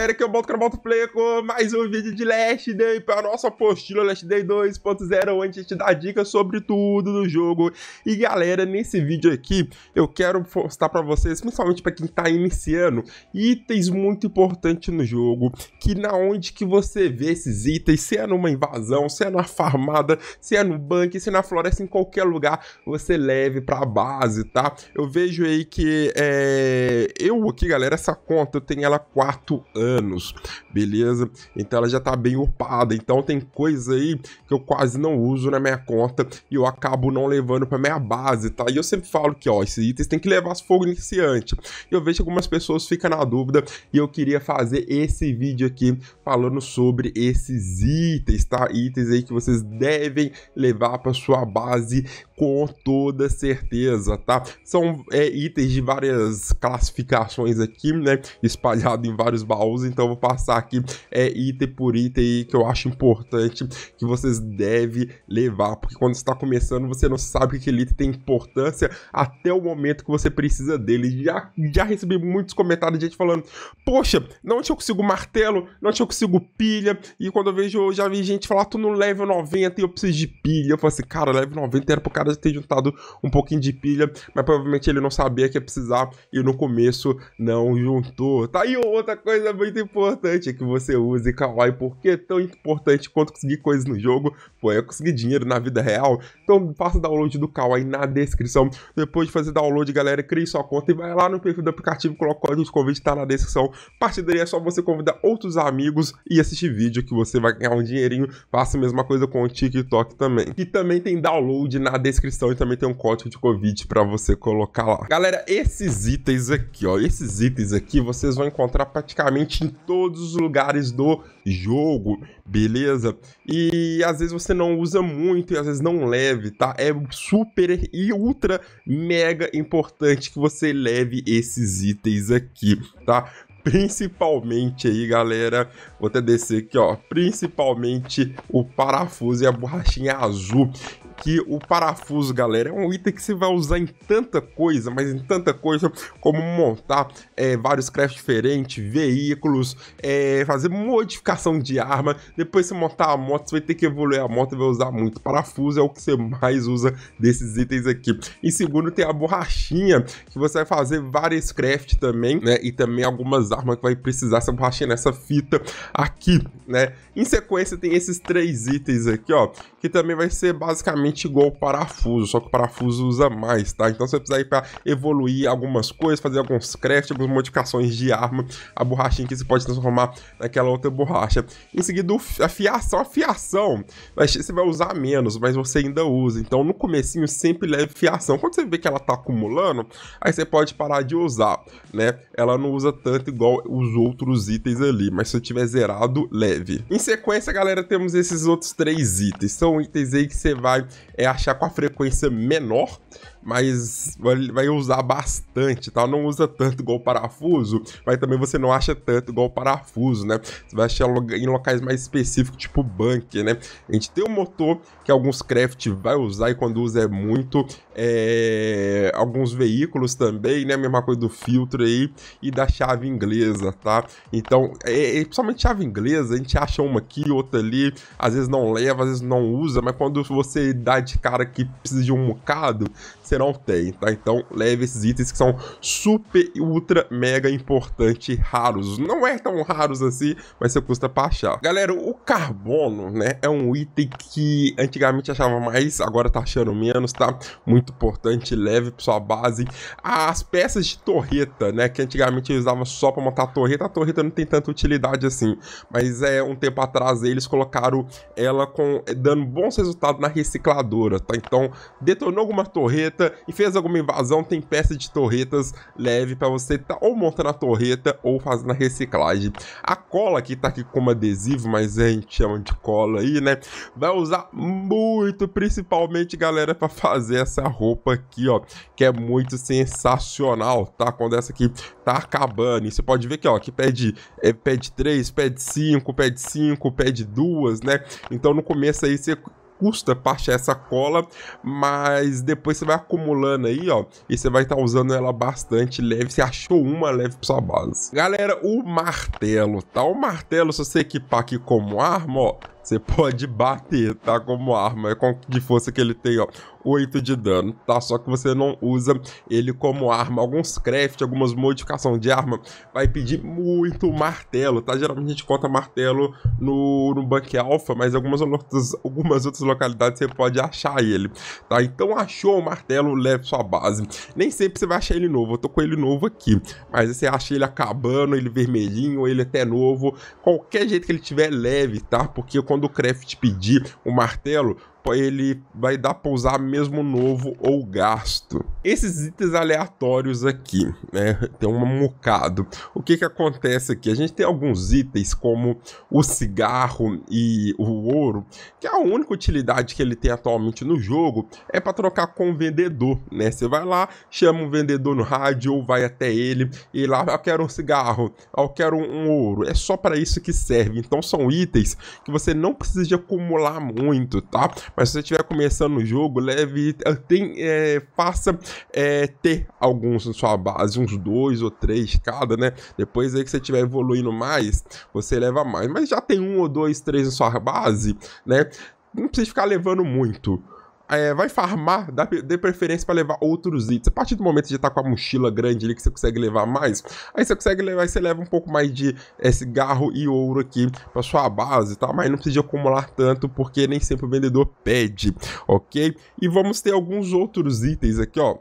galera, aqui é o Boto Caraboto Player com mais um vídeo de Last Day para a nossa apostila Last Day 2.0, onde a gente dá dicas sobre tudo do jogo. E galera, nesse vídeo aqui eu quero postar para vocês, principalmente para quem está iniciando, itens muito importantes no jogo, que na onde que você vê esses itens, se é numa invasão, se é numa farmada, se é no banco, se é na floresta, em qualquer lugar, você leve para a base, tá? Eu vejo aí que é... eu aqui, galera, essa conta eu tenho ela 4 anos anos, beleza? Então ela já está bem upada. Então tem coisa aí que eu quase não uso na minha conta e eu acabo não levando para minha base, tá? E eu sempre falo que, ó, esses itens tem que levar fogo iniciante. Eu vejo que algumas pessoas ficam na dúvida e eu queria fazer esse vídeo aqui falando sobre esses itens, tá? Itens aí que vocês devem levar para sua base com toda certeza, tá? São é, itens de várias classificações aqui, né? Espalhado em vários baús, então vou passar aqui é, item por item que eu acho importante que vocês devem levar, porque quando está começando você não sabe que aquele item tem importância até o momento que você precisa dele. Já, já recebi muitos comentários de gente falando, poxa, não te eu consigo martelo, não te eu consigo pilha, e quando eu vejo, eu já vi gente falar, tu no level 90 e eu preciso de pilha, eu falo assim, cara, level 90 era pro cara caras ter juntado um pouquinho de pilha, mas provavelmente ele não sabia que ia precisar e no começo não juntou. Tá aí outra coisa muito importante é que você use Kawaii, porque é tão importante quanto conseguir coisas no jogo, foi é conseguir dinheiro na vida real. Então faça o download do Kawaii na descrição. Depois de fazer download, galera, crie sua conta e vai lá no perfil do aplicativo, coloca o código de convite, tá na descrição. A partir daí é só você convidar outros amigos e assistir vídeo que você vai ganhar um dinheirinho. Faça a mesma coisa com o TikTok também. E também tem download na descrição descrição e também tem um código de Covid para você colocar lá. Galera, esses itens aqui, ó, esses itens aqui vocês vão encontrar praticamente em todos os lugares do jogo, beleza? E às vezes você não usa muito e às vezes não leve, tá? É super e ultra mega importante que você leve esses itens aqui, tá? principalmente aí, galera, vou até descer aqui, ó, principalmente o parafuso e a borrachinha azul, aqui o parafuso, galera, é um item que você vai usar em tanta coisa, mas em tanta coisa como montar é, vários crafts diferentes, veículos, é, fazer modificação de arma. Depois você montar a moto, você vai ter que evoluir a moto e vai usar muito parafuso, é o que você mais usa desses itens aqui. Em segundo, tem a borrachinha, que você vai fazer várias crafts também, né? E também algumas armas que vai precisar essa borrachinha nessa fita aqui, né? Em sequência, tem esses três itens aqui, ó, que também vai ser basicamente exatamente igual o parafuso, só que o parafuso usa mais, tá? Então você precisa ir para evoluir algumas coisas, fazer alguns crafts, algumas modificações de arma, a borrachinha que você pode transformar naquela outra borracha. Em seguida, a fiação, a fiação, você vai usar menos, mas você ainda usa. Então no comecinho sempre leve fiação. Quando você vê que ela tá acumulando, aí você pode parar de usar, né? Ela não usa tanto igual os outros itens ali, mas se eu tiver zerado, leve. Em sequência, galera, temos esses outros três itens. São itens aí que você vai é achar com a frequência menor mas vai usar bastante, tá? Não usa tanto igual parafuso, mas também você não acha tanto igual parafuso, né? Você vai achar em locais mais específicos, tipo bunker, né? A gente tem um motor que alguns craft vai usar e quando usa é muito, é... alguns veículos também, né? Mesma coisa do filtro aí e da chave inglesa, tá? Então, é, é, principalmente chave inglesa, a gente acha uma aqui, outra ali, às vezes não leva, às vezes não usa, mas quando você dá de cara que precisa de um bocado, você não tem, tá? Então leve esses itens que são super, ultra, mega importante raros. Não é tão raros assim, mas você custa pra achar. Galera, o carbono, né, é um item que antigamente achava mais, agora tá achando menos, tá? Muito importante, leve pra sua base. As peças de torreta, né, que antigamente eu usava só pra montar a torreta, a torreta não tem tanta utilidade assim, mas é um tempo atrás eles colocaram ela com dando bons resultados na recicladora, tá? Então, detonou alguma torreta, torreta e fez alguma invasão, tem peça de torretas leve para você estar tá ou montando a torreta ou fazendo a reciclagem. A cola que tá aqui como adesivo, mas a gente chama de cola aí, né? Vai usar muito, principalmente, galera, para fazer essa roupa aqui, ó, que é muito sensacional, tá? Quando essa aqui tá acabando. E você pode ver que, ó, que pede, é, pede 3, pede 5, pede 5, pede 2, né? Então no começo aí você custa parte essa cola, mas depois você vai acumulando aí, ó, e você vai estar tá usando ela bastante leve. Você achou uma, leve para sua base. Galera, o martelo, tá? O martelo, se você equipar aqui como arma, ó, você pode bater, tá? Como arma, é com de força que ele tem, ó. 8 de dano, tá? Só que você não usa ele como arma. Alguns craft, algumas modificações de arma vai pedir muito martelo, tá? Geralmente a gente conta martelo no, no Bank Alpha, mas algumas outras, algumas outras localidades você pode achar ele, tá? Então achou o martelo, leve sua base. Nem sempre você vai achar ele novo, eu tô com ele novo aqui, mas você acha ele acabando, ele vermelhinho, ele até novo, qualquer jeito que ele tiver leve, tá? Porque quando o craft pedir o martelo, ele vai dar para usar mesmo novo ou gasto. Esses itens aleatórios aqui, né? Tem um mocado. O que que acontece aqui? A gente tem alguns itens como o cigarro e o ouro, que a única utilidade que ele tem atualmente no jogo é para trocar com o vendedor, né? Você vai lá, chama um vendedor no rádio ou vai até ele e lá, eu quero um cigarro, eu quero um ouro. É só para isso que serve. Então são itens que você não precisa acumular muito, tá? Mas se você estiver começando o jogo, leve. Eh, tem, é, faça é, ter alguns na sua base, uns dois ou três cada, né? Depois aí que você estiver evoluindo mais, você leva mais. Mas já tem um ou dois, três na sua base, né? Não precisa ficar levando muito é, vai farmar, dá, dê preferência para levar outros itens. A partir do momento que você já tá com a mochila grande ali que você consegue levar mais, aí você consegue levar, você leva um pouco mais de é, cigarro e ouro aqui para sua base, tá? Mas não precisa acumular tanto, porque nem sempre o vendedor pede, ok? E vamos ter alguns outros itens aqui, ó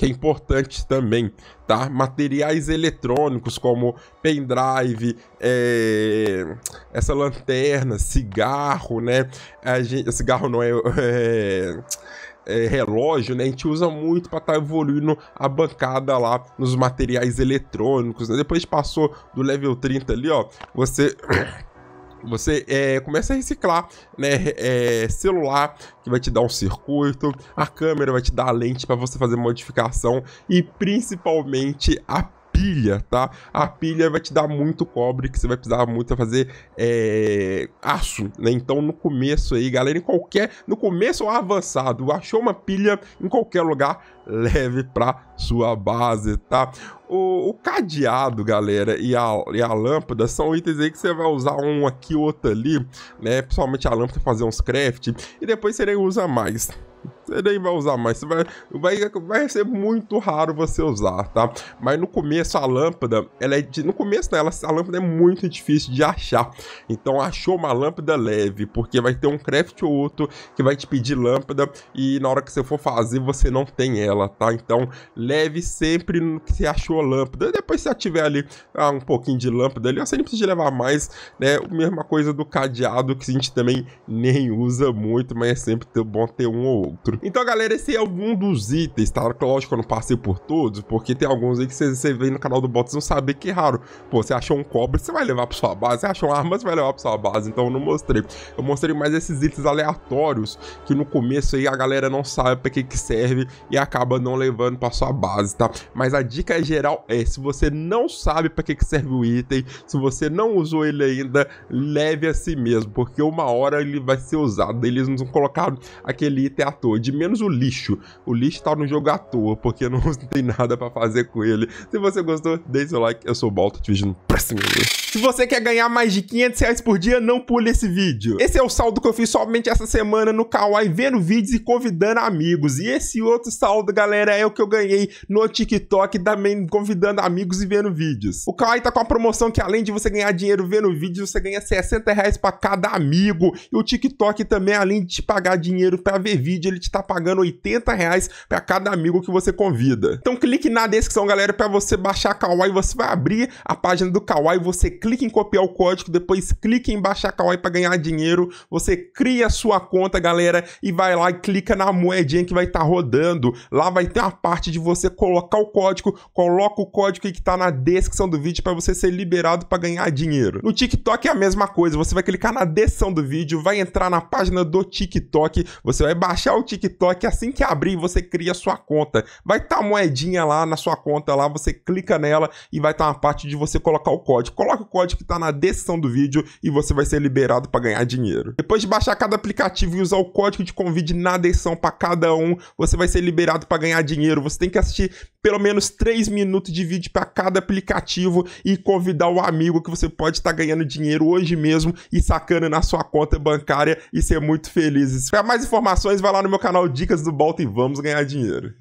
que é importante também, tá? Materiais eletrônicos como pendrive, é... essa lanterna, cigarro, né? A gente... Cigarro não é... é... É, relógio, né? A gente usa muito para estar tá evoluindo a bancada lá nos materiais eletrônicos, né? Depois passou do level 30 ali, ó, você você é, começa a reciclar, né? É, celular que vai te dar um circuito, a câmera vai te dar a lente para você fazer modificação e principalmente a pilha, tá? A pilha vai te dar muito cobre, que você vai precisar muito fazer é, aço, né? Então, no começo aí, galera, em qualquer... No começo ou avançado, achou uma pilha em qualquer lugar, leve pra sua base, tá? O, o cadeado, galera, e a, e a lâmpada são itens aí que você vai usar um aqui, outro ali, né? Principalmente a lâmpada fazer uns craft, e depois você nem usa mais você nem vai usar mais. Você vai, vai, vai ser muito raro você usar, tá? Mas no começo a lâmpada, ela é de, no começo dela, né, ela a lâmpada é muito difícil de achar. Então achou uma lâmpada leve, porque vai ter um craft ou outro que vai te pedir lâmpada e na hora que você for fazer você não tem ela, tá? Então leve sempre no que você achou a lâmpada. Depois se você tiver ali ah, um pouquinho de lâmpada ali, você nem precisa levar mais, né? Mesma coisa do cadeado que a gente também nem usa muito, mas é sempre bom ter um ou outro. Então, galera, esse é algum dos itens, tá? Lógico, eu não passei por todos, porque tem alguns aí que você, vê no canal do Bots não saber que é raro. Pô, você achou um cobre, você vai levar pra sua base. Você achou uma arma, você vai levar pra sua base. Então, eu não mostrei. Eu mostrei mais esses itens aleatórios, que no começo aí a galera não sabe pra que que serve e acaba não levando pra sua base, tá? Mas a dica geral é, se você não sabe pra que que serve o item, se você não usou ele ainda, leve a si mesmo, porque uma hora ele vai ser usado. Eles não colocaram aquele item à toa. De de menos o lixo. O lixo tá no jogo à toa, porque não tem nada para fazer com ele. Se você gostou, deixe seu like. Eu sou o Balto, te vejo no próximo vídeo. Se você quer ganhar mais de 500 reais por dia, não pule esse vídeo. Esse é o saldo que eu fiz somente essa semana no Kawaii, vendo vídeos e convidando amigos. E esse outro saldo, galera, é o que eu ganhei no TikTok, também convidando amigos e vendo vídeos. O Kawaii tá com a promoção que além de você ganhar dinheiro vendo vídeos, você ganha 60 reais pra cada amigo. E o TikTok também, além de te pagar dinheiro pra ver vídeo, ele te tá tá pagando 80 reais para cada amigo que você convida. Então clique na descrição, galera, para você baixar a Kawaii. Você vai abrir a página do Kawaii, você clica em copiar o código, depois clica em baixar a Kawaii para ganhar dinheiro. Você cria a sua conta, galera, e vai lá e clica na moedinha que vai estar tá rodando. Lá vai ter uma parte de você colocar o código, coloca o código que tá na descrição do vídeo para você ser liberado para ganhar dinheiro. No TikTok é a mesma coisa, você vai clicar na descrição do vídeo, vai entrar na página do TikTok, você vai baixar o TikTok TikTok, assim que abrir, você cria sua conta. Vai estar tá moedinha lá na sua conta lá, você clica nela e vai estar tá uma parte de você colocar o código. Coloca o código que está na descrição do vídeo e você vai ser liberado para ganhar dinheiro. Depois de baixar cada aplicativo e usar o código de convite na descrição para cada um, você vai ser liberado para ganhar dinheiro. Você tem que assistir pelo menos 3 minutos de vídeo para cada aplicativo e convidar o amigo que você pode estar tá ganhando dinheiro hoje mesmo e sacando na sua conta bancária e ser muito feliz. Para mais informações, vai lá no meu canal canal Dicas do Balta e vamos ganhar dinheiro.